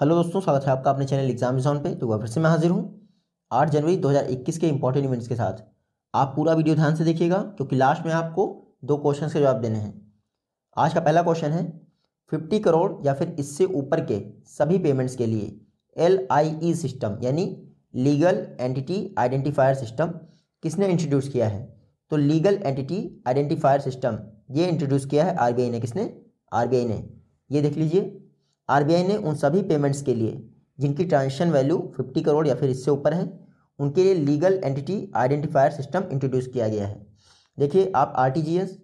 Hello दोस्तों स्वागत है आपका अपने चैनल एग्जाम जोन पे तो वह फिर से मैं हाजिर हूँ आठ जनवरी 2021 के इंपॉर्टेंट इवेंट्स के साथ आप पूरा वीडियो ध्यान से देखिएगा क्योंकि लास्ट में आपको दो क्वेश्चंस के जवाब देने हैं आज का पहला क्वेश्चन है फिफ्टी करोड़ या फिर इससे ऊपर के सभी पेमेंट्स के लिए एल आई ई सिस्टम यानी लीगल एंटिटी आइडेंटिफायर सिस्टम किसने इंट्रोड्यूस किया है तो लीगल एंटिटी आइडेंटिफायर सिस्टम ये इंट्रोड्यूस किया है आर ने किसने आर ने ये देख लीजिए आर ने उन सभी पेमेंट्स के लिए जिनकी ट्रांजेक्शन वैल्यू फिफ्टी करोड़ या फिर इससे ऊपर है उनके लिए legal entity identifier system introduce किया गया है देखिए आप आर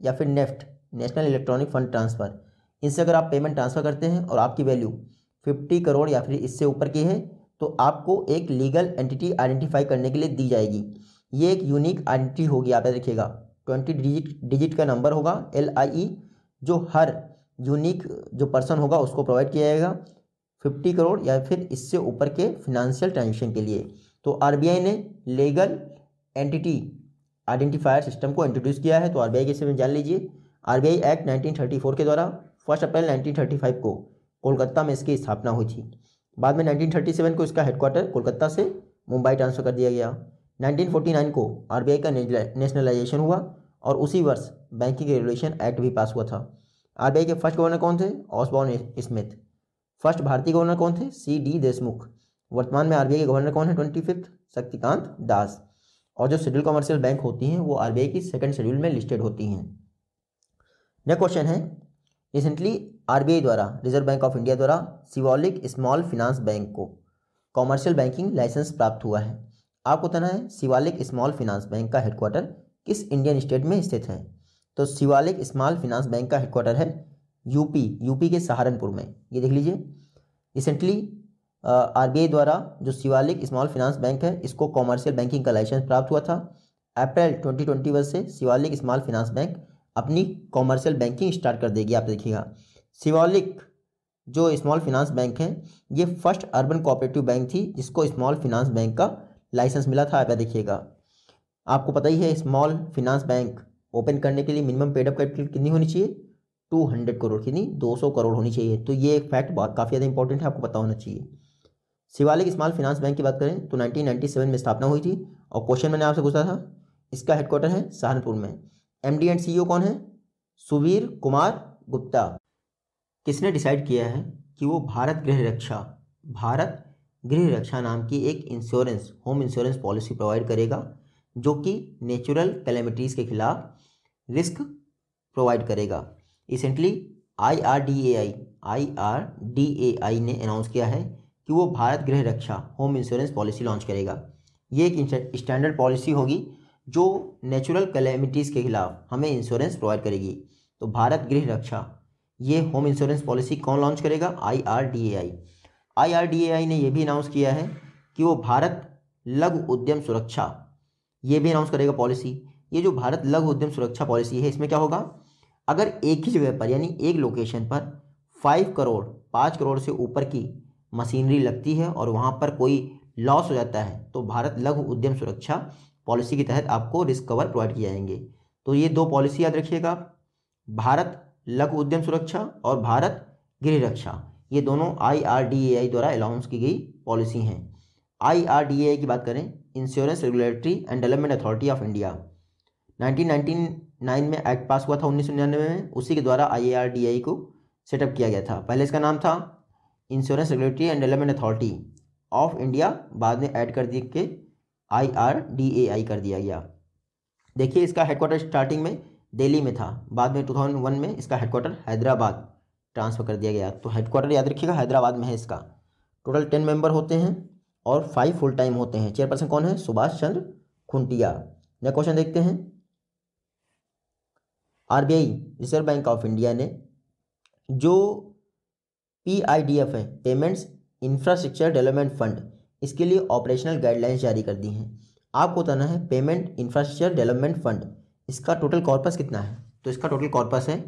या फिर NEFT national electronic fund transfer इनसे अगर आप पेमेंट ट्रांसफ़र करते हैं और आपकी वैल्यू फिफ्टी करोड़ या फिर इससे ऊपर की है तो आपको एक लीगल एंटिटी आइडेंटिफाई करने के लिए दी जाएगी ये एक यूनिक आइडेंटिटी होगी आप देखिएगा ट्वेंटी डिजिट डिजिट का नंबर होगा एल आई ई जो हर यूनिक जो पर्सन होगा उसको प्रोवाइड किया जाएगा फिफ्टी करोड़ या फिर इससे ऊपर के फिनंशियल ट्रांजेक्शन के लिए तो आरबीआई ने लीगल एंटिटी आइडेंटिफायर सिस्टम को इंट्रोड्यूस किया है तो आरबीआई के में जान लीजिए आरबीआई एक्ट 1934 के द्वारा फर्स्ट अप्रैल 1935 को कोलकाता में इसकी स्थापना हुई थी बाद में 1937 को इसका हेडक्वार्टर कोलकाता से मुंबई ट्रांसफर कर दिया गया 1949 को आरबीआई का नेशनलाइजेशन हुआ और उसी वर्ष बैंकिंग रेगुलेशन एक्ट भी पास हुआ था आरबीआई के फर्स्ट गवर्नर कौन थे ऑसबॉर्न स्मिथ फर्स्ट भारतीय गवर्नर कौन थे सी डी देशमुख वर्तमान में आरबीआई के गवर्नर कौन है ट्वेंटी फिफ्थ शक्तिकांत दास और जो शेड्यूल कमर्शियल बैंक होती हैं वो आरबीआई की सेकंड शेड्यूल में लिस्टेड होती हैं नेक्स्ट क्वेश्चन है रिसेंटली आरबीआई द्वारा रिजर्व बैंक ऑफ इंडिया द्वारा सिवॉलिक स्मॉल फिनांस बैंक को कॉमर्शियल बैंकिंग लाइसेंस प्राप्त हुआ है आपको बताना है सिवालिक स्मॉल फिनांस बैंक का हेडक्वार्टर किस इंडियन स्टेट में स्थित है तो शिवालिक स्मॉल फिनांस बैंक का हेडक्वार्टर है यूपी यूपी के सहारनपुर में ये देख लीजिए रिसेंटली आर द्वारा जो शिवालिक स्मॉल फिनांस बैंक है इसको कॉमर्शियल बैंकिंग का लाइसेंस प्राप्त हुआ था अप्रैल ट्वेंटी से शिवालिक स्मॉल फिनांस बैंक अपनी कॉमर्शियल बैंकिंग स्टार्ट कर देगी आप देखिएगा शिवालिक जो स्मॉल फिनांस बैंक है ये फर्स्ट अर्बन कोऑपरेटिव बैंक थी जिसको स्मॉल फिनांस बैंक का लाइसेंस मिला था आप देखिएगा आपको पता ही है स्मॉल फिनांस बैंक ओपन करने के लिए मिनिमम पेडअप कैपिटल कितनी होनी चाहिए टू हंड्रेड करोड़ कितनी दो सौ करोड़ होनी चाहिए तो ये एक फैक्ट बहुत काफ़ी ज़्यादा इंपॉर्टेंट है आपको पता होना चाहिए शिवालिक स्मॉल फाइनेंस बैंक की बात करें तो 1997 में स्थापना हुई थी और क्वेश्चन मैंने आपसे पूछा था इसका हेडक्वार्टर है सहारनपुर में एम एंड सी कौन है सुवीर कुमार गुप्ता किसने डिसाइड किया है कि वो भारत गृह रक्षा भारत गृह रक्षा नाम की एक insurance home insurance policy provide करेगा जो कि नेचुरल कैलेमिटीज़ के खिलाफ रिस्क प्रोवाइड करेगा recently I R D A I I R D A I ने अनाउंस किया है कि वो Bharat Griha Raksha home insurance policy launch करेगा ये एक स्टैंडर्ड पॉलिसी होगी जो नेचुरल कैलेमिटीज़ के खिलाफ हमें इंश्योरेंस प्रोवाइड करेगी तो भारत गृह रक्षा ये होम इंश्योरेंस पॉलिसी कौन लॉन्च करेगा I R D A I I R D A I ने यह भी अनाउंस किया है कि वो भारत लघु उद्यम सुरक्षा ये भी अनाउंस करेगा पॉलिसी ये जो भारत लघु उद्यम सुरक्षा पॉलिसी है इसमें क्या होगा अगर एक ही जगह पर यानी एक लोकेशन पर फाइव करोड़ पाँच करोड़ से ऊपर की मशीनरी लगती है और वहाँ पर कोई लॉस हो जाता है तो भारत लघु उद्यम सुरक्षा पॉलिसी के तहत आपको रिस्क कवर प्रोवाइड किए जाएंगे तो ये दो पॉलिसी याद रखिएगा भारत लघु उद्यम सुरक्षा और भारत गृह रक्षा ये दोनों आई द्वारा अलाउंस की गई पॉलिसी हैं आई की बात करें insurance regulatory and development authority of India 1999 में एक्ट पास हुआ था उन्नीस में उसी के द्वारा आई e को सेटअप किया गया था पहले इसका नाम था insurance regulatory and development authority of India बाद में ऐड कर दिए के आई आर डी ए आई कर दिया गया देखिए इसका हेडक्वार्टर स्टार्टिंग में दिल्ली में था बाद में 2001 में इसका हेडक्वार्टर हैदराबाद ट्रांसफ़र कर दिया गया तो हेडक्वार्टर याद रखिएगा हैदराबाद में है इसका टोटल टेन मेंबर होते हैं और फाइव फुल टाइम होते हैं चेयरपर्सन कौन है सुभाष चंद्र खुंटिया नेक्स्ट क्वेश्चन देखते हैं RBI reserve bank of India ने जो पीआईडीएफ है पेमेंट्स इंफ्रास्ट्रक्चर डेवलपमेंट फंड इसके लिए ऑपरेशनल गाइडलाइंस जारी कर दी हैं आपको बताना है पेमेंट इंफ्रास्ट्रक्चर डेवलपमेंट फंड इसका टोटल कॉर्पस कितना है तो इसका टोटल कॉर्पस है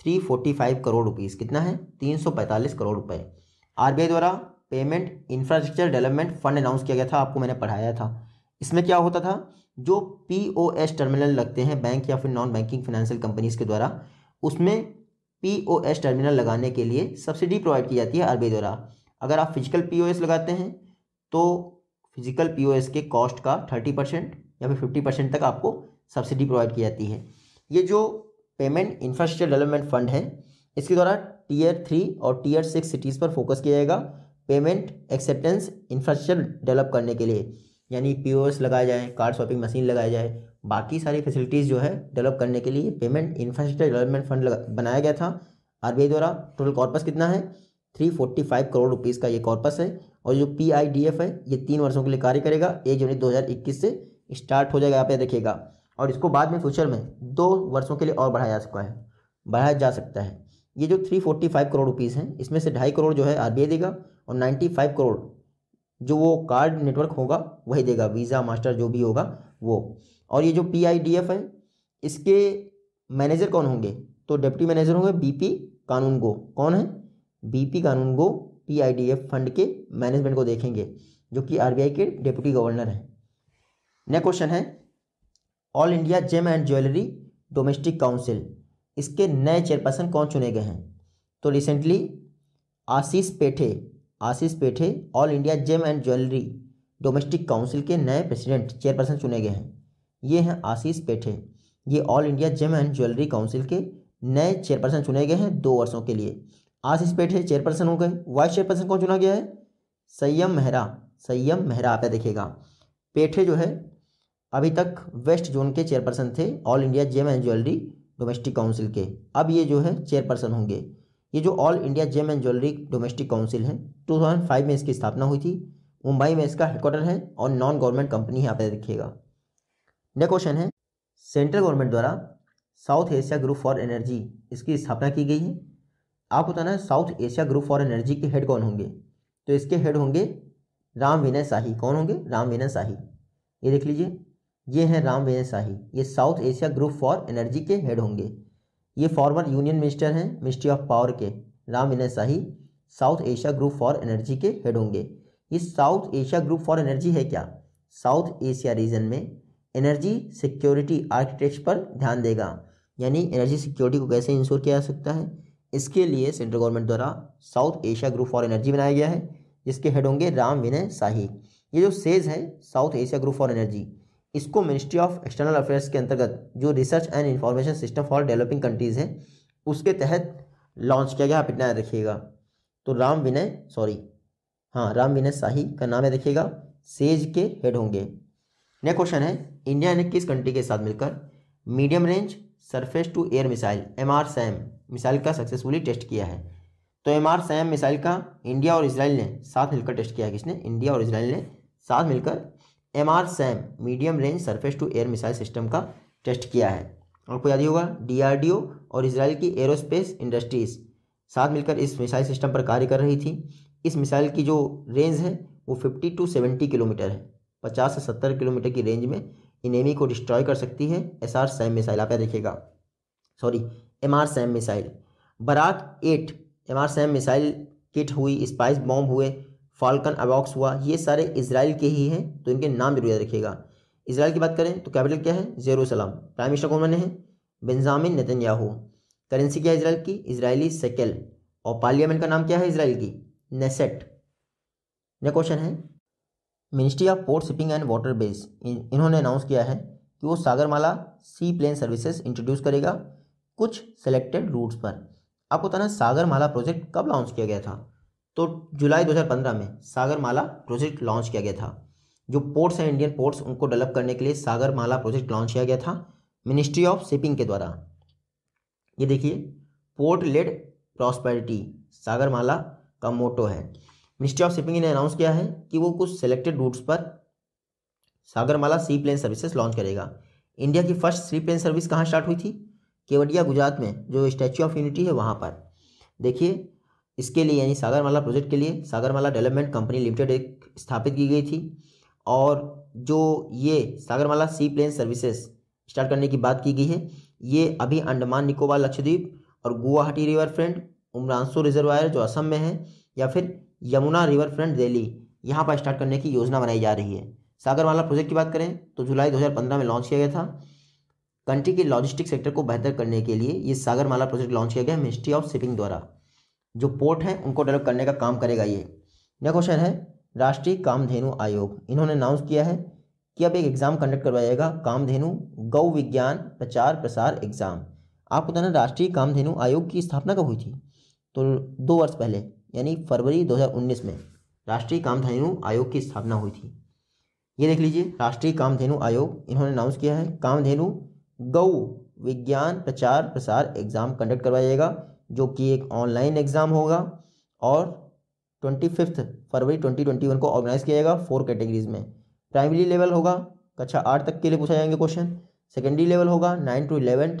three forty five crore rupees कितना है तीन सौ पैंतालीस करोड़ रुपए आरबीआई द्वारा payment infrastructure development fund announce किया गया था आपको मैंने पढ़ाया था इसमें क्या होता था जो पी ओ एस टर्मिनल लगते हैं बैंक या फिर नॉन बैंकिंग फाइनेंशियल कंपनीज के द्वारा उसमें पी ओ एस टर्मिनल लगाने के लिए सब्सिडी प्रोवाइड की जाती है आरबीआई द्वारा अगर आप फिजिकल पी ओ एस लगाते हैं तो फिजिकल पी ओ एस के कॉस्ट का थर्टी परसेंट या फिर फिफ्टी परसेंट तक आपको सब्सिडी प्रोवाइड की जाती है ये जो पेमेंट इंफ्रास्ट्रक्चर डेवलपमेंट फंड है इसके द्वारा टीयर थ्री और टीयर सिक्स सिटीज़ पर फोकस किया जाएगा पेमेंट एक्सेप्टेंस इंफ्रास्ट्रक्चर डेवलप करने के लिए यानी पी लगाया जाए कार्ड शॉपिंग मशीन लगाए जाए बाकी सारी फैसिलिटीज़ जो है डेवलप करने के लिए पेमेंट इंफ्रास्ट्रक्चर डेवलपमेंट फंड बनाया गया था आई द्वारा टोटल कॉर्पस कितना है three forty five crore rupees का ये कॉर्पस है और जो पी आई डी एफ है ये तीन वर्षों के लिए कार्य करेगा एक जनवरी दो हज़ार इक्कीस से स्टार्ट हो जाएगा आप देखिएगा और इसको बाद में फ्यूचर में दो वर्षों के लिए और बढ़ाया जा सकता है बढ़ाया जा सकता है ये जो three forty five crore rupees हैं इसमें से ढाई करोड़ जो है आर देगा और नाइन्टी फाइव करोड़ जो वो कार्ड नेटवर्क होगा वही देगा वीज़ा मास्टर जो भी होगा वो और ये जो पी है इसके मैनेजर कौन होंगे तो डिप्टी मैनेजर होंगे बीपी कानून गो कौन है BP Kanungo P fund के मैनेजमेंट को देखेंगे जो कि आरबीआई के डिप्टी गवर्नर हैं नेक्स्ट क्वेश्चन है all India gem and jewellery domestic council इसके नए चेयरपर्सन कौन चुने गए हैं तो recently Ashish Pethe Ashish Pethe all India gem and jewellery domestic council के नए प्रेसिडेंट चेयरपर्सन चुने गए हैं ये हैं आशीष पेठे ये all India gem and jewellery council के नए चेयरपर्सन चुने गए हैं दो वर्षों के लिए आशीष पेठे चेयरपर्सन हो गए वाइस चेयरपर्सन कौन चुना गया है संयम मेहरा संयम मेहरा आप देखेगा पेठे जो है अभी तक वेस्ट जोन के चेयरपर्सन थे all India gem and jewellery domestic council के अब ये जो है चेयरपर्सन होंगे ये जो all India gem and jewellery domestic council है 2005 में इसकी स्थापना हुई थी मुंबई में इसका हेडक्वार्टर है और नॉन गवर्नमेंट कंपनी है आप देखिएगा नेक्स्ट क्वेश्चन है सेंट्रल गवर्नमेंट द्वारा south Asia group for energy इसकी स्थापना की गई है आपको बताना है south Asia group for energy के हेड कौन होंगे तो इसके हेड होंगे राम विनय शाही कौन होंगे राम विनय शाही ये देख लीजिए ये हैं राम विनय शाही ये south Asia group for energy के हेड होंगे ये फॉर्मर यूनियन मिनिस्टर हैं मिनिस्ट्री ऑफ पावर के Ram Vinay Shahi south Asia group for energy के हेड होंगे ये south Asia group for energy है क्या साउथ एशिया रीजन में एनर्जी सिक्योरिटी आर्किटेक्चर पर ध्यान देगा यानी एनर्जी सिक्योरिटी को कैसे इंश्योर किया जा सकता है इसके लिए सेंट्रल गवर्नमेंट द्वारा south Asia group for energy बनाया गया है जिसके हेड होंगे राम विनय शाही ये जो सेज है south Asia group for energy इसको मिनिस्ट्री ऑफ एक्सटर्नल अफेयर्स के अंतर्गत जो research and information system for developing countries है उसके तहत लॉन्च किया गया आप इतना रखिएगा तो राम विनय सॉरी हाँ राम विनय शाही का नाम है रखिएगा सेज के हेड होंगे नेक्स्ट क्वेश्चन है इंडिया ने किस कंट्री के साथ मिलकर medium range surface to air missile M R SAM missile का सक्सेसफुली टेस्ट किया है तो एम आर सैम मिसाइल का इंडिया और इसराइल ने साथ मिलकर टेस्ट किया है किसने इंडिया और इसराइल ने साथ मिलकर M R SAM medium range surface to air missile system का टेस्ट किया है आपको याद ही होगा डीआरडीओ और इसराइल की एरोस्पेस इंडस्ट्रीज साथ मिलकर इस मिसाइल सिस्टम पर कार्य कर रही थी इस मिसाइल की जो रेंज है वो फिफ्टी टू सेवेंटी किलोमीटर है पचास से सत्तर किलोमीटर की रेंज में इन एमी को डिस्ट्रॉय कर सकती है एस आर सैम मिसाइल आप देखिएगा sorry M R SAM missile Barak eight M R SAM missile kit हुई स्पाइस बॉम्ब हुए फाल्कन अबॉक्स हुआ ये सारे इसराइल के ही हैं तो इनके नाम जरूर याद रखिएगा इसराइल की बात करें तो कैपिटल क्या है जेरूसलम प्राइम मिनिस्टर कौन बने हैं बेंजामिन याहू करेंसी क्या है इसराइल की इसराइली सेकेल और पार्लियामेंट का नाम क्या है इसराइल की नेसेट नेक्स्ट क्वेश्चन है ministry of port shipping and water base इन्होंने अनाउंस किया है कि वो Sagarmala sea plane services introduce करेगा कुछ सेलेक्टेड रूट्स पर आपको बताना सागरमाला प्रोजेक्ट कब लॉन्च किया गया था तो जुलाई 2015 में सागरमाला प्रोजेक्ट लॉन्च किया गया था जो पोर्ट्स हैं इंडियन पोर्ट्स उनको डेवलप करने के लिए सागरमाला प्रोजेक्ट लॉन्च किया गया था मिनिस्ट्री ऑफ शिपिंग के द्वारा ये देखिए पोर्ट लेड प्रॉस्पेरिटी सागरमाला का मोटो है मिनिस्ट्री ऑफ शिपिंग ने अनाउंस किया है कि वो कुछ सेलेक्टेड रूट्स पर Sagarmala sea plane services launch करेगा इंडिया की फर्स्ट सी प्लेन सर्विस कहाँ स्टार्ट हुई थी केवड़िया गुजरात में जो स्टैचू ऑफ यूनिटी है वहाँ पर देखिए इसके लिए यानी सागरमाला प्रोजेक्ट के लिए सागरमाला डेवलपमेंट कंपनी लिमिटेड एक स्थापित की गई थी और जो ये Sagarmala sea plane services start करने की बात की गई है ये अभी अंडमान निकोबार लक्षद्वीप और Guwahati river front Umrangso reservoir जो असम में है या फिर यमुना रिवर फ्रंट दिल्ली यहाँ पर स्टार्ट करने की योजना बनाई जा रही है सागरमाला प्रोजेक्ट की बात करें तो जुलाई 2015 में लॉन्च किया गया था कंट्री के लॉजिस्टिक सेक्टर को बेहतर करने के लिए ये सागरमाला प्रोजेक्ट लॉन्च किया गया मिनिस्ट्री ऑफ शिपिंग द्वारा जो पोर्ट हैं उनको डेवलप करने का काम करेगा ये नेक्स्ट क्वेश्चन है राष्ट्रीय कामधेनु आयोग इन्होंने अनाउंस किया है कि अब एक एग्ज़ाम कंडक्ट करवाया जाएगा कामधेनु गौ विज्ञान प्रचार प्रसार एग्ज़ाम आपको बताना राष्ट्रीय कामधेनु आयोग की स्थापना कब हुई थी तो दो वर्ष पहले यानी फरवरी 2019 में राष्ट्रीय कामधेनु आयोग की स्थापना हुई थी ये देख लीजिए राष्ट्रीय कामधेनु आयोग इन्होंने अनाउंस किया है कामधेनु गौ विज्ञान प्रचार प्रसार एग्ज़ाम कंडक्ट करवाया जाएगा जो कि एक ऑनलाइन एग्ज़ाम होगा और twenty fifth February twenty twenty one को ऑर्गेनाइज किया जाएगा फोर कैटेगरीज में प्राइमरी लेवल होगा कक्षा आठ तक के लिए पूछा जाएंगे क्वेश्चन सेकेंडरी लेवल होगा nine to eleventh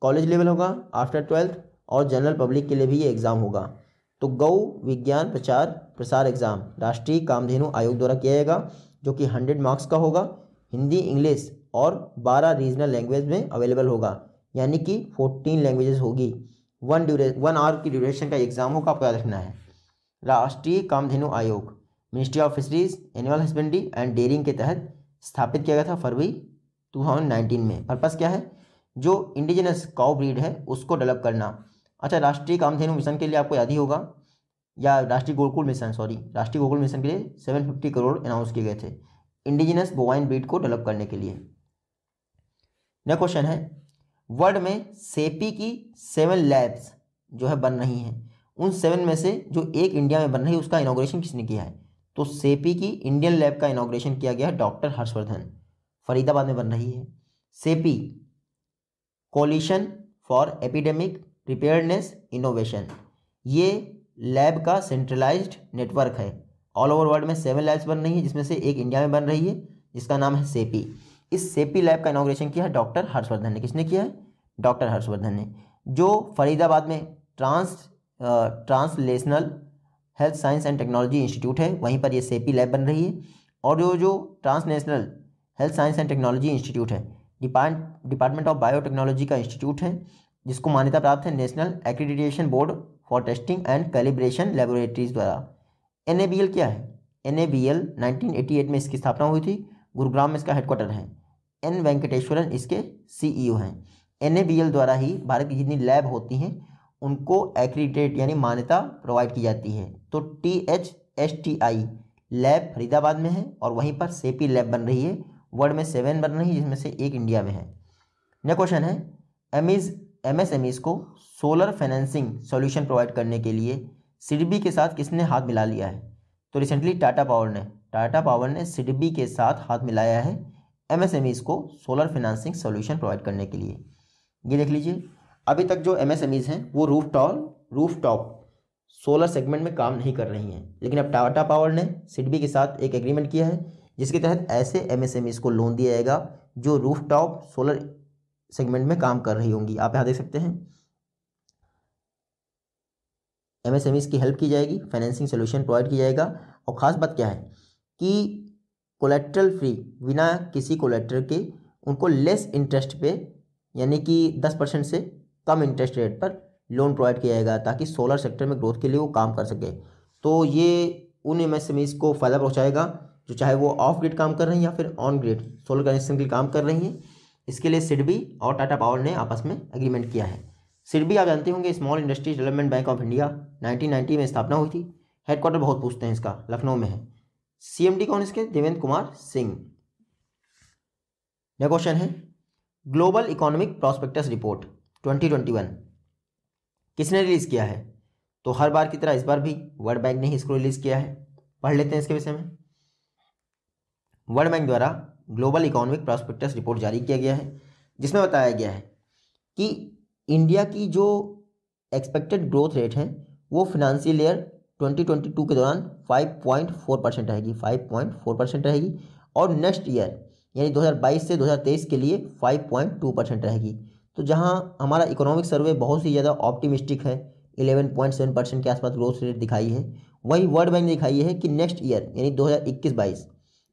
college level होगा आफ्टर ट्वेल्थ और जनरल पब्लिक के लिए भी ये एग्ज़ाम होगा तो गौ विज्ञान प्रचार प्रसार एग्ज़ाम राष्ट्रीय कामधेनु आयोग द्वारा किया जाएगा जो कि हंड्रेड मार्क्स का होगा हिंदी इंग्लिश और बारह रीजनल लैंग्वेज में अवेलेबल होगा यानी कि फोर्टीन लैंग्वेजेस होगी वन ड्यूरे वन आवर की ड्यूरेशन का एग्जाम होगा आपको याद रखना है Rashtriya Kamdhenu Aayog ministry of fisheries annual husbandry and dairying के तहत स्थापित किया गया था फरवरी 2019 में पर्पस क्या है जो इंडिजिनस काउ ब्रीड है उसको डेवलप करना अच्छा राष्ट्रीय कामधेनु मिशन के लिए आपको याद ही होगा या राष्ट्रीय गोकुल मिशन सॉरी राष्ट्रीय गोकुल मिशन के लिए 750 करोड़ अनाउंस किए गए थे इंडिजिनस बोवाइन ब्रीड को डेवलप करने के लिए नेक्स्ट क्वेश्चन है वर्ल्ड में सेपी की सेवन लैब्स जो है बन रही हैं उन सेवन में से जो एक इंडिया में बन रही है उसका इनाग्रेशन किसने किया है तो सेपी की इंडियन लैब का इनाग्रेशन किया गया है डॉक्टर हर्षवर्धन फरीदाबाद में बन रही है CEPI coalition for epidemic preparedness innovation ये लैब का सेंट्रलाइज्ड नेटवर्क है ऑल ओवर वर्ल्ड में सेवन लैब्स बन रही है जिसमें से एक इंडिया में बन रही है जिसका नाम है सेपी इस सेपी लैब का इनाग्रेशन किया है डॉक्टर हर्षवर्धन ने किसने किया है डॉक्टर हर्षवर्धन ने जो फरीदाबाद में trans translational health science and technology institute है वहीं पर ये सेपी लैब बन रही है और जो जो transnational health science and technology institute है डिपार्ट डिपार्टमेंट ऑफ बायोटेक्नोलॉजी का इंस्टीट्यूट है जिसको मान्यता प्राप्त है national accreditation board for testing and calibration laboratories द्वारा एन क्या है एन 1988 में इसकी स्थापना हुई थी गुरुग्राम में इसका हेडक्वार्टर है एन वेंकटेश्वरन इसके सीईओ e हैं एन द्वारा ही भारत की जितनी लैब होती हैं उनको एक्रीडेट यानी मान्यता प्रोवाइड की जाती है तो T H S T I lab Faridabad में है और वहीं पर सेपी लैब बन रही है वर्ल्ड में सेवन बन रही है जिसमें से एक इंडिया में है नया क्वेश्चन है एम एम ईज को सोलर फाइनेंसिंग सॉल्यूशन प्रोवाइड करने के लिए सिडबी के साथ किसने हाथ मिला लिया है तो रिसेंटली टाटा पावर ने टाटा पावर ने सिडबी के साथ हाथ मिलाया है एमएसएमईज को सोलर फिनेंसिंग सॉल्यूशन प्रोवाइड करने के लिए ये देख लीजिए अभी तक जो एमएसएमईज हैं वो roof toll rooftop solar segment में काम नहीं कर रही हैं लेकिन अब टाटा पावर ने सिडबी के साथ एक एग्रीमेंट किया है जिसके तहत ऐसे एमएसएमईज को लोन दिया जाएगा जो रूफ टॉप सोलर सेगमेंट में काम कर रही होंगी आप यहाँ देख सकते हैं एमएसएमईज की हेल्प की जाएगी फाइनेंसिंग सोल्यूशन प्रोवाइड किया जाएगा और ख़ास बात क्या है कि कोलेट्रल फ्री बिना किसी कोलेट्रल के उनको लेस इंटरेस्ट पे यानी कि दस परसेंट से कम इंटरेस्ट रेट पर लोन प्रोवाइड किया जाएगा ताकि सोलर सेक्टर में ग्रोथ के लिए वो काम कर सके तो ये उन एम को फ़ायदा पहुँचाएगा जो चाहे वो ऑफ ग्रिड काम कर रही हैं या फिर ऑन ग्रिड सोलर कनेक्शन के लिए काम कर रही हैं इसके लिए सिडबी और टाटा पावर ने आपस में एग्रीमेंट किया है सिडबी आप जानते होंगे small industries development bank of India 1990 में स्थापना हुई थी हेडक्वार्टर बहुत पूछते हैं इसका लखनऊ में है सीएमडी कौन इसके देवेंद्र कुमार सिंह नेक्स्ट क्वेश्चन है ग्लोबल इकोनॉमिक प्रॉस्पेक्टस रिपोर्ट 2021 किसने रिलीज किया है तो हर बार की तरह इस बार भी वर्ल्ड बैंक ने ही इसको रिलीज किया है पढ़ लेते हैं इसके विषय में वर्ल्ड बैंक द्वारा ग्लोबल इकोनॉमिक प्रॉस्पेक्टस रिपोर्ट जारी किया गया है जिसमें बताया गया है कि इंडिया की जो एक्सपेक्टेड ग्रोथ रेट है वो फिनंशियल ईयर 2022 के दौरान 5.4 परसेंट रहेगी 5.4 परसेंट रहेगी और नेक्स्ट ईयर यानी 2022 से 2023 के लिए 5.2 परसेंट रहेगी तो जहां हमारा इकोनॉमिक सर्वे बहुत ही ज़्यादा ऑप्टिमिस्टिक है 11.7 परसेंट के आसपास ग्रोथ रेट दिखाई है वहीं वर्ल्ड बैंक ने दिखाई है कि नेक्स्ट ईयर यानी 2021 हज़ार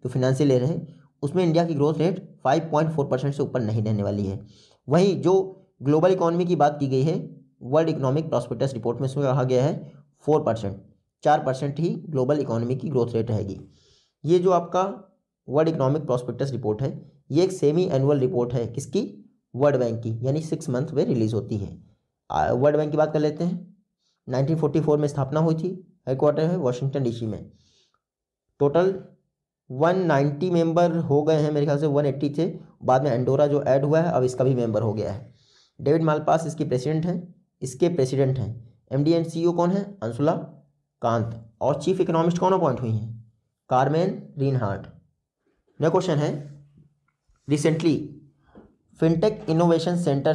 जो फिनेंशियल ईयर है उसमें इंडिया की ग्रोथ रेट फाइव परसेंट से ऊपर नहीं रहने वाली है वहीं जो ग्लोबल इकोनॉमी की बात की गई है वर्ल्ड इकोनॉमिक प्रॉस्पेक्टस रिपोर्ट में इसमें कहा गया है फोर परसेंट चार परसेंट ही ग्लोबल इकोनॉमी की ग्रोथ रेट रहेगी ये जो आपका वर्ल्ड इकोनॉमिक प्रॉस्पेक्टस रिपोर्ट है ये एक सेमी एनुअल रिपोर्ट है किसकी वर्ल्ड बैंक की यानी सिक्स मंथ में रिलीज होती है वर्ल्ड बैंक की बात कर लेते हैं 1944 में स्थापना हुई थी हेडक्वार्टर है वॉशिंगटन डीसी में टोटल 190 मेंबर हो गए हैं मेरे ख्याल से 180 थे बाद में एंडोरा जो ऐड हुआ है अब इसका भी मेंबर हो गया है डेविड मालपास इसके प्रेसिडेंट हैं इसके प्रेसिडेंट हैं एम डी एंड सी कौन है अंसुला कांत और चीफ इकोनॉमिस्ट कौन अपॉइंट हुई हैं कारमेन रीनहार्ट नेक्स्ट क्वेश्चन है recently fintech innovation centre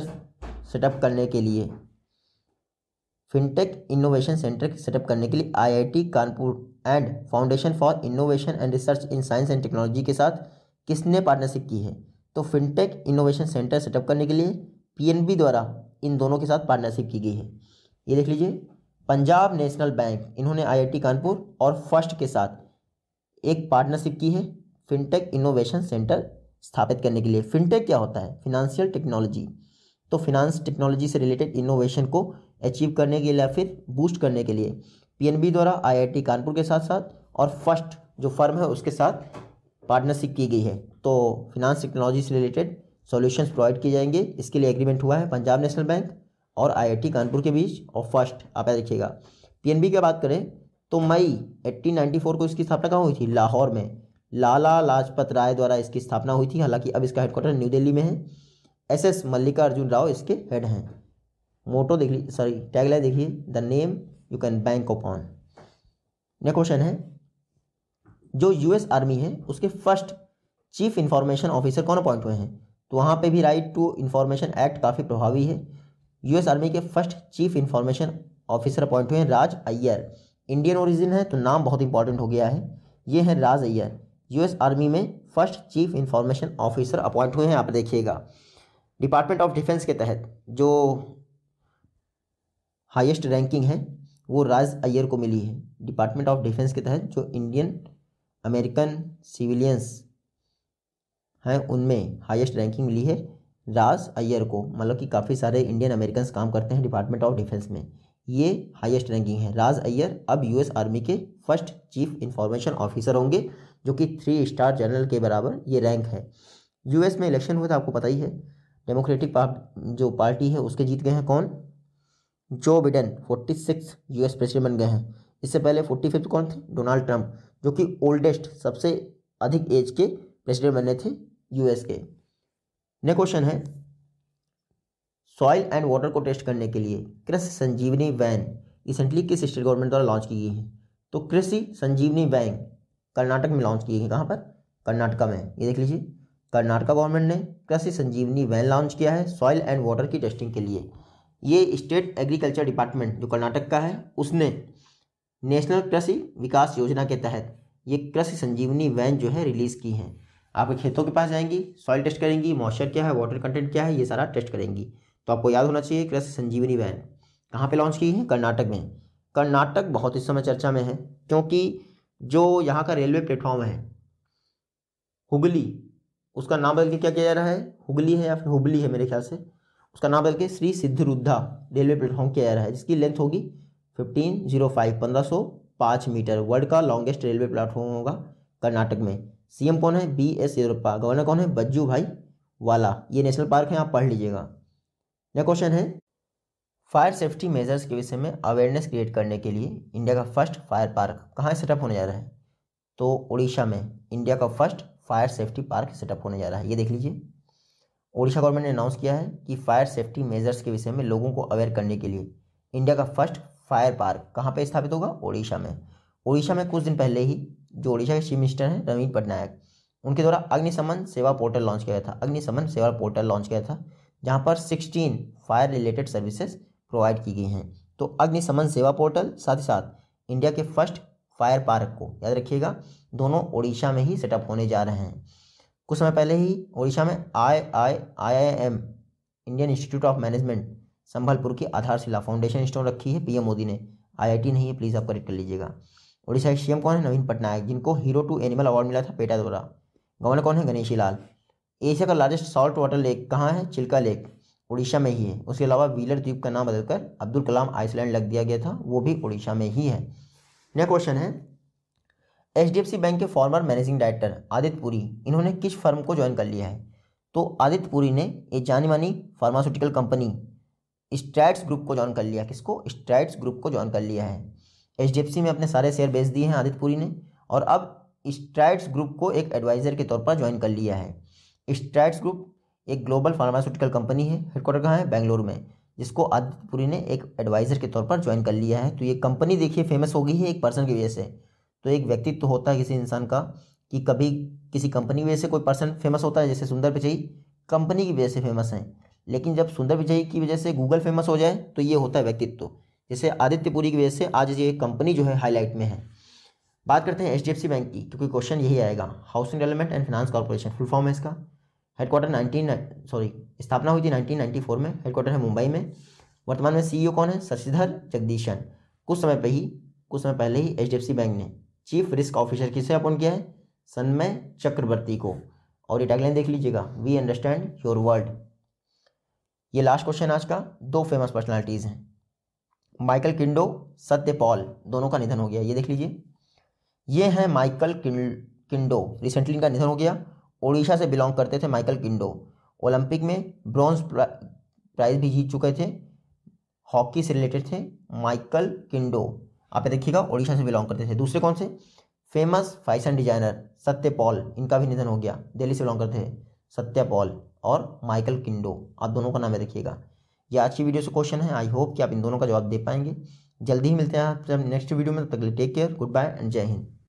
set up करने के लिए फिनटेक इनोवेशन सेंटर सेटअप करने के लिए IIT Kanpur and foundation for innovation and research in science and technology के साथ किसने पार्टनरशिप की है तो फिनटेक इनोवेशन सेंटर सेटअप करने के लिए पीएनबी द्वारा इन दोनों के साथ पार्टनरशिप की गई है ये देख लीजिए पंजाब नेशनल बैंक इन्होंने आईआईटी कानपुर और फर्स्ट के साथ एक पार्टनरशिप की है फिनटेक इनोवेशन सेंटर स्थापित करने के लिए फिनटेक क्या होता है फिनंशियल टेक्नोलॉजी तो फिनांस टेक्नोलॉजी से रिलेटेड इनोवेशन को अचीव करने के लिए या फिर बूस्ट करने के लिए पीएनबी द्वारा आईआईटी कानपुर के साथ साथ और फर्स्ट जो फर्म है उसके साथ पार्टनरशिप की गई है तो फिनांस टेक्नोलॉजी से रिलेटेड सॉल्यूशंस प्रोवाइड किए जाएंगे इसके लिए एग्रीमेंट हुआ है पंजाब नेशनल बैंक और आईआईटी कानपुर के बीच और फर्स्ट आप याद रखिएगा पीएनबी की बात करें तो मई 1894 को इसकी स्थापना कहाँ हुई थी लाहौर में लाला लाजपत राय द्वारा इसकी स्थापना हुई थी हालांकि अब इसका हेडक्वार्टर न्यू दिल्ली में है एस एस मल्लिकार्जुन राव इसके हेड हैं मोटो देख ली सॉरी टैगलाइन देखिए the name you can bank on next question है जो यूएस आर्मी है उसके फर्स्ट चीफ इंफॉर्मेशन ऑफिसर कौन अपॉइंट हुए हैं तो वहाँ पर भी राइट टू इन्फॉर्मेशन एक्ट काफ़ी प्रभावी है यूएस आर्मी के first chief information officer appoint हुए राज अय्यर इंडियन ओरिजिन है तो नाम बहुत इंपॉर्टेंट हो गया है ये है राज अय्यर यूएस आर्मी में first chief information officer appoint हुए हैं आप देखिएगा डिपार्टमेंट ऑफ डिफेंस के तहत जो हाईएस्ट रैंकिंग है वो राज अय्यर को मिली है डिपार्टमेंट ऑफ डिफेंस के तहत जो इंडियन अमेरिकन सिविलियंस हैं उनमें हाईएस्ट रैंकिंग मिली है राज अय्यर को मतलब कि काफ़ी सारे इंडियन अमेरिकन काम करते हैं डिपार्टमेंट ऑफ डिफेंस में ये हाईएस्ट रैंकिंग है राज अय्यर अब यूएस आर्मी के फर्स्ट चीफ इंफॉर्मेशन ऑफिसर होंगे जो कि थ्री स्टार जनरल के बराबर ये रैंक है यूएस में इलेक्शन हुआ था आपको पता ही है डेमोक्रेटिक पार्ट जो पार्टी है उसके जीत गए हैं कौन जो बिडेन फोर्टी सिक्स यू प्रेसिडेंट बन गए हैं इससे पहले फोर्टी फिफ्थ कौन थे डोनाल्ड ट्रंप जो कि ओल्डेस्ट सबसे अधिक एज के प्रेसिडेंट बने थे यूएस के नेक्स्ट क्वेश्चन है सॉइल एंड वाटर को टेस्ट करने के लिए कृषि संजीवनी वैन रिसेंटली किस स्टेट गवर्नमेंट द्वारा लॉन्च की गई है तो कृषि संजीवनी वैन कर्नाटक में लॉन्च की गई है कहाँ पर कर्नाटका में ये देख लीजिए कर्नाटका गवर्नमेंट ने कृषि संजीवनी वैन लॉन्च किया है सॉइल एंड वाटर की टेस्टिंग के लिए ये स्टेट एग्रीकल्चर डिपार्टमेंट जो कर्नाटक का है उसने नेशनल कृषि विकास योजना के तहत ये कृषि संजीवनी वैन जो है रिलीज़ की है आपके खेतों के पास जाएंगी सॉइल टेस्ट करेंगी मॉइस्चर क्या है वाटर कंटेंट क्या है ये सारा टेस्ट करेंगी तो आपको याद होना चाहिए कृषि संजीवनी वैन कहाँ पे लॉन्च की है कर्नाटक में कर्नाटक बहुत इस समय चर्चा में है क्योंकि जो यहाँ का रेलवे प्लेटफॉर्म है हुगली उसका नाम बदल के क्या किया जा रहा है हुगली है या फिर हुबली है मेरे ख्याल से उसका नाम बदल के श्री सिद्धरुद्धा रेलवे प्लेटफॉर्म किया जा रहा है जिसकी लेंथ होगी फिफ्टीन जीरो फाइव पंद्रह सौ पाँच मीटर वर्ल्ड का लॉन्गेस्ट रेलवे प्लेटफॉर्म होगा कर्नाटक में सीएम कौन है बी एस येदुरप्पा गवर्नर कौन है बज्जू भाई वाला ये नेशनल पार्क है आप पढ़ लीजिएगा नेक्स्ट क्वेश्चन है फायर सेफ्टी मेजर्स के विषय में अवेयरनेस क्रिएट करने के लिए इंडिया का फर्स्ट फायर पार्क कहाँ सेटअप होने जा रहा है तो उड़ीसा में इंडिया का first fire safety park set up होने जा रहा है ये देख लीजिए ओडिशा गवर्नमेंट ने अनाउंस किया है कि फायर सेफ्टी मेजर्स के विषय में लोगों को अवेयर करने के लिए इंडिया का फर्स्ट फायर पार्क कहाँ पर स्थापित होगा ओडिशा में ओडिशा में कुछ दिन पहले ही जो ओडिशा के चीफ मिनिस्टर हैं नवीन पटनायक उनके द्वारा अग्निशमन सेवा पोर्टल लॉन्च किया गया था अग्निशमन सेवा पोर्टल लॉन्च किया था जहाँ पर sixteen fire related services provide की गई हैं तो अग्निशमन सेवा पोर्टल साथ ही साथ इंडिया के फर्स्ट फायर पार्क को याद रखिएगा दोनों ओडिशा में ही सेटअप होने जा रहे हैं कुछ समय पहले ही ओडिशा में I I I I M Indian institute of management Sambalpur की आधारशिला फाउंडेशन स्टोन रखी है पीएम मोदी ने आईआईटी नहीं है प्लीज़ आप करेक्ट कर लीजिएगा उड़ीसा के सीएम कौन है नवीन पटनायक जिनको हीरो टू एनिमल अवार्ड मिला था पेटा द्वारा गवर्नर कौन है गणेशी लाल एशिया का लार्जेस्ट सॉल्ट वाटर लेक कहाँ है चिल्का लेक उड़ीसा में ही है उसके अलावा व्हीलर द्वीप का नाम बदलकर अब्दुल कलाम आइसलैंड लग दिया गया था वो भी उड़ीसा में ही है नेक्स्ट क्वेश्चन है एच बैंक के former managing director Aditya Puri इन्होंने किस फर्म को ज्वाइन कर लिया है तो आदित्य पुरी ने एक जानी मानी फार्मास्यूटिकल कंपनी स्ट्राइट्स ग्रुप को ज्वाइन कर लिया किसको स्ट्राइट्स ग्रुप को ज्वाइन कर लिया है एच में अपने सारे शेयर बेच दिए हैं आदित्य पुरी ने और अब स्ट्राइड्स ग्रुप को एक एडवाइज़र के तौर पर ज्वाइन कर लिया है स्ट्राइड्स ग्रुप एक ग्लोबल फार्मास्यूटिकल कंपनी है हेडक्वार्टर कहाँ है बेंगलोर में जिसको आदित्य पुरी ने एक एडवाइज़र के तौर पर ज्वाइन कर लिया है तो ये कंपनी देखिए फेमस हो गई है एक पर्सन की वजह से तो एक व्यक्तित्व तो होता है किसी इंसान का कि कभी किसी कंपनी की वजह से कोई पर्सन फेमस होता है जैसे सुंदर पिचई कंपनी की वजह से फेमस हैं लेकिन जब सुंदर पिचई की वजह से गूगल फेमस हो जाए तो ये होता है व्यक्तित्व तो। जैसे आदित्यपुरी की वजह से आज ये कंपनी जो है हाईलाइट में है बात करते हैं एच बैंक की क्योंकि क्वेश्चन यही आएगा housing development and finance corporation full form है इसका हेडक्वार्टर नाइनटीन सॉरी स्थापना हुई थी 1994 में हेडक्वार्टर है मुंबई में वर्तमान में सीईओ e कौन है शशिधर जगदीशन कुछ समय पर ही कुछ समय पहले ही एच बैंक ने चीफ रिस्क ऑफिसर किसे अपॉइंट किया है सन्मय चक्रवर्ती को और ये टैगलाइन देख लीजिएगा वी अंडरस्टैंड योर वर्ल्ड ये लास्ट क्वेश्चन आज का दो फेमस पर्सनालिटीज़ हैं माइकल किंडो सत्य पॉल दोनों का निधन हो गया ये देख लीजिए ये हैं माइकल किंडो रिसेंटली इनका निधन हो गया ओडिशा से बिलोंग करते थे माइकल किंडो ओलंपिक में ब्रॉन्ज प्राइज भी जीत चुके थे हॉकी से रिलेटेड थे माइकल किंडो आप देखिएगा ओडिशा से बिलोंग करते थे दूसरे कौन से famous fashion designer Satya Paul इनका भी निधन हो गया दिल्ली से बिलोंग करते थे सत्य पॉल और माइकल किंडो आप दोनों का नाम है देखिएगा ये आज की वीडियो से क्वेश्चन है आई होप कि आप इन दोनों का जवाब दे पाएंगे जल्दी ही मिलते हैं आप नेक्स्ट वीडियो में तब तक take care goodbye and Jai Hind